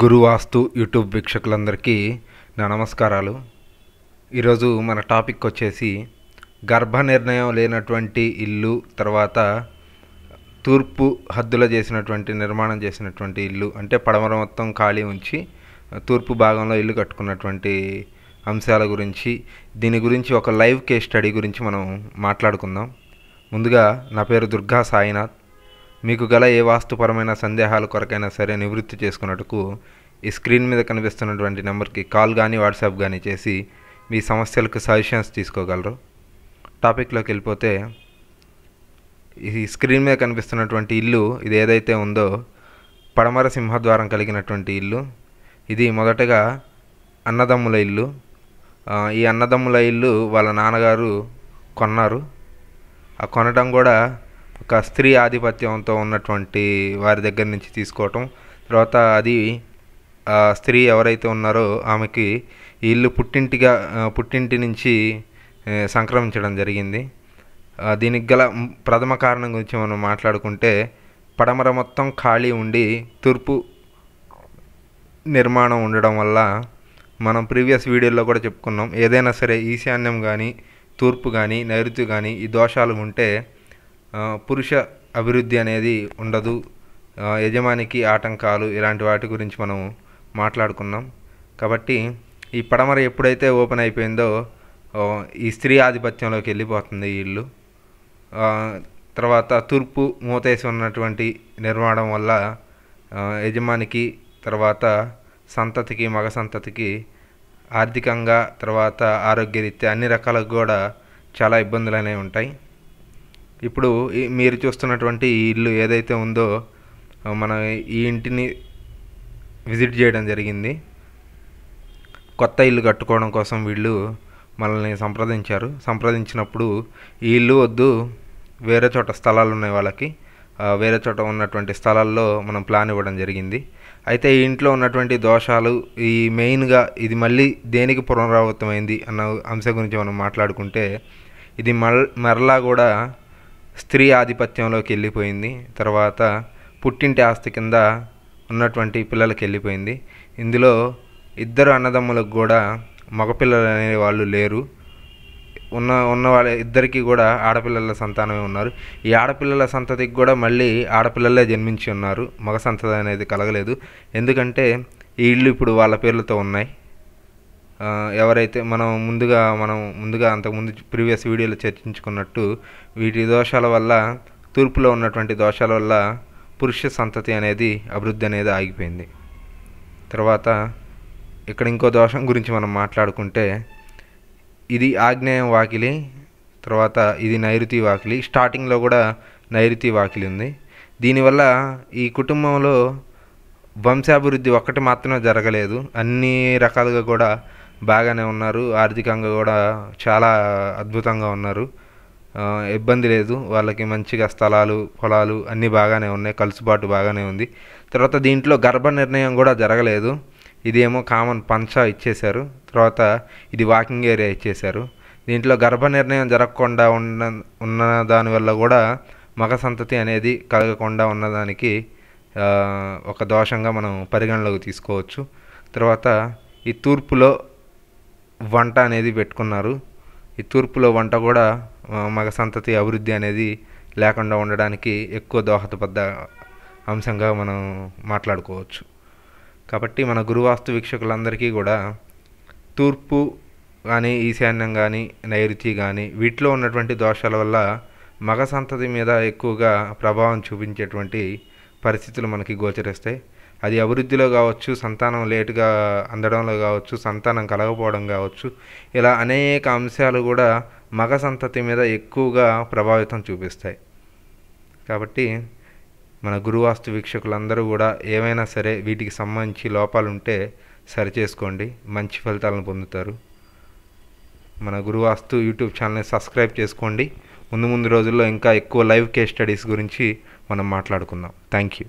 గురువాస్తు YouTube వీక్షకులందరికీ నా నమస్కారాలు ఈరోజు మన టాపిక్ వచ్చేసి గర్భ నిర్ణయం లేనటువంటి ఇల్లు తర్వాత తూర్పు హద్దుల చేసినటువంటి నిర్మాణం చేసినటువంటి ఇల్లు అంటే పడమర మొత్తం ఖాళీ ఉంచి తూర్పు భాగంలో ఇల్లు కట్టుకున్నటువంటి అంశాల గురించి దీని గురించి ఒక లైవ్ కేస్ స్టడీ గురించి మనం మాట్లాడుకుందాం ముందుగా నా పేరు దుర్గా సాయినాథ్ మీకు గల ఏ వాస్తుపరమైన సందేహాల కొరకైనా సరే నివృత్తి చేసుకున్నట్టుకు ఈ స్క్రీన్ మీద కనిపిస్తున్నటువంటి నెంబర్కి కాల్ కానీ వాట్సాప్ కానీ చేసి మీ సమస్యలకు సజెషన్స్ తీసుకోగలరు టాపిక్లోకి వెళ్ళిపోతే ఈ స్క్రీన్ మీద కనిపిస్తున్నటువంటి ఇల్లు ఇది ఏదైతే ఉందో పడమర సింహద్వారం కలిగినటువంటి ఇల్లు ఇది మొదటగా అన్నదమ్ముల ఇల్లు ఈ అన్నదమ్ముల ఇల్లు వాళ్ళ నాన్నగారు కొన్నారు ఆ కొనడం కూడా ఒక స్త్రీ ఆధిపత్యంతో ఉన్నటువంటి వారి దగ్గర నుంచి తీసుకోవటం తర్వాత అది స్త్రీ ఎవరైతే ఉన్నారో ఆమెకి ఇల్లు పుట్టింటిగా పుట్టింటి నుంచి సంక్రమించడం జరిగింది దీనికి గల ప్రథమ కారణం గురించి మనం మాట్లాడుకుంటే పడమర మొత్తం ఖాళీ ఉండి తూర్పు నిర్మాణం ఉండడం వల్ల మనం ప్రీవియస్ వీడియోలో కూడా చెప్పుకున్నాం ఏదైనా సరే ఈశాన్యం కానీ తూర్పు కానీ నైరుతి కానీ ఈ దోషాలు ఉంటే పురుష అభివృద్ధి అనేది ఉండదు యజమానికి ఆటంకాలు ఇలాంటి వాటి గురించి మనం మాట్లాడుకున్నాం కాబట్టి ఈ పడమర ఎప్పుడైతే ఓపెన్ అయిపోయిందో ఈ స్త్రీ ఆధిపత్యంలోకి వెళ్ళిపోతుంది ఈ ఇల్లు తర్వాత తూర్పు మూతేసి ఉన్నటువంటి నిర్మాణం వల్ల యజమానికి తర్వాత సంతతికి మగ సంతతికి ఆర్థికంగా తర్వాత ఆరోగ్యరీత్యా అన్ని రకాలకు కూడా చాలా ఇబ్బందులు అనేవి ఉంటాయి ఇప్పుడు మీరు చూస్తున్నటువంటి ఈ ఇల్లు ఏదైతే ఉందో మన ఈ ఇంటిని విజిట్ చేయడం జరిగింది కొత్త ఇల్లు కట్టుకోవడం కోసం వీళ్ళు మనల్ని సంప్రదించారు సంప్రదించినప్పుడు ఈ ఇల్లు వద్దు వేరే చోట స్థలాలు ఉన్నాయి వాళ్ళకి వేరే చోట ఉన్నటువంటి స్థలాల్లో మనం ప్లాన్ ఇవ్వడం జరిగింది అయితే ఈ ఇంట్లో ఉన్నటువంటి దోషాలు ఈ మెయిన్గా ఇది మళ్ళీ దేనికి పునరావృతమైంది అన్న అంశం గురించి మనం మాట్లాడుకుంటే ఇది మరలా కూడా స్త్రీ ఆధిపత్యంలోకి వెళ్ళిపోయింది తర్వాత పుట్టింటి ఆస్తి కింద ఉన్నటువంటి పిల్లలకి వెళ్ళిపోయింది ఇందులో ఇద్దరు అన్నదమ్ములకు కూడా మగపిల్లలు అనే వాళ్ళు లేరు ఉన్న ఉన్న వాళ్ళ ఇద్దరికీ కూడా ఆడపిల్లల సంతానమే ఉన్నారు ఈ ఆడపిల్లల సంతతికి కూడా మళ్ళీ ఆడపిల్లలే జన్మించి ఉన్నారు మగ సంతతి అనేది కలగలేదు ఎందుకంటే ఈ ఇళ్ళు ఇప్పుడు వాళ్ళ పేర్లతో ఉన్నాయి ఎవరైతే మనం ముందుగా మనం ముందుగా అంతకుముందు ప్రీవియస్ వీడియోలో చర్చించుకున్నట్టు వీటి దోషాల వల్ల తూర్పులో ఉన్నటువంటి దోషాల వల్ల పురుష సంతతి అనేది అభివృద్ధి అనేది ఆగిపోయింది తర్వాత ఇక్కడ ఇంకో దోషం గురించి మనం మాట్లాడుకుంటే ఇది ఆగ్నేయం వాకిలి తర్వాత ఇది నైరుతి వాకిలి స్టార్టింగ్లో కూడా నైరుతి వాకిలి ఉంది దీనివల్ల ఈ కుటుంబంలో వంశాభివృద్ధి ఒక్కటి మాత్రమే జరగలేదు అన్ని రకాలుగా కూడా బాగానే ఉన్నారు ఆర్థికంగా కూడా చాలా అద్భుతంగా ఉన్నారు ఇబ్బంది లేదు వాళ్ళకి మంచిగా స్థలాలు పొలాలు అన్నీ బాగానే ఉన్నాయి కలుసుబాటు బాగానే ఉంది తర్వాత దీంట్లో గర్భ నిర్ణయం కూడా జరగలేదు ఇదేమో కామన్ పంచా ఇచ్చేశారు తర్వాత ఇది వాకింగ్ ఏరియా ఇచ్చేశారు దీంట్లో గర్భ నిర్ణయం జరగకుండా ఉన్న ఉన్న దానివల్ల కూడా మగ సంతతి అనేది కలగకుండా ఉన్నదానికి ఒక దోషంగా మనం పరిగణలోకి తీసుకోవచ్చు తర్వాత ఈ తూర్పులో వంట అనేది పెట్టుకున్నారు ఈ తూర్పులో వంట కూడా మగ సంతతి అభివృద్ధి అనేది లేకుండా ఉండడానికి ఎక్కువ దోహదపడ్డ అంశంగా మనం మాట్లాడుకోవచ్చు కాబట్టి మన గురువాస్తు వీక్షకులందరికీ కూడా తూర్పు కానీ ఈశాన్యం కానీ నైరుతి కానీ వీటిలో ఉన్నటువంటి దోషాల వల్ల మగ సంతతి మీద ఎక్కువగా ప్రభావం చూపించేటువంటి పరిస్థితులు మనకి గోచరిస్తాయి అది అభివృద్ధిలో కావచ్చు సంతానం లేటుగా అందడంలో కావచ్చు సంతానం కలగపోవడం కావచ్చు ఇలా అనేక అంశాలు కూడా మగ సంతతి మీద ఎక్కువగా ప్రభావితం చూపిస్తాయి కాబట్టి మన గురువాస్తు వీక్షకులందరూ కూడా ఏమైనా సరే వీటికి సంబంధించి లోపాలు ఉంటే సరిచేసుకోండి మంచి ఫలితాలను పొందుతారు మన గురువాస్తు యూట్యూబ్ ఛానల్ని సబ్స్క్రైబ్ చేసుకోండి ముందు ముందు రోజుల్లో ఇంకా ఎక్కువ లైవ్ కేస్ స్టడీస్ గురించి మనం మాట్లాడుకుందాం థ్యాంక్ యూ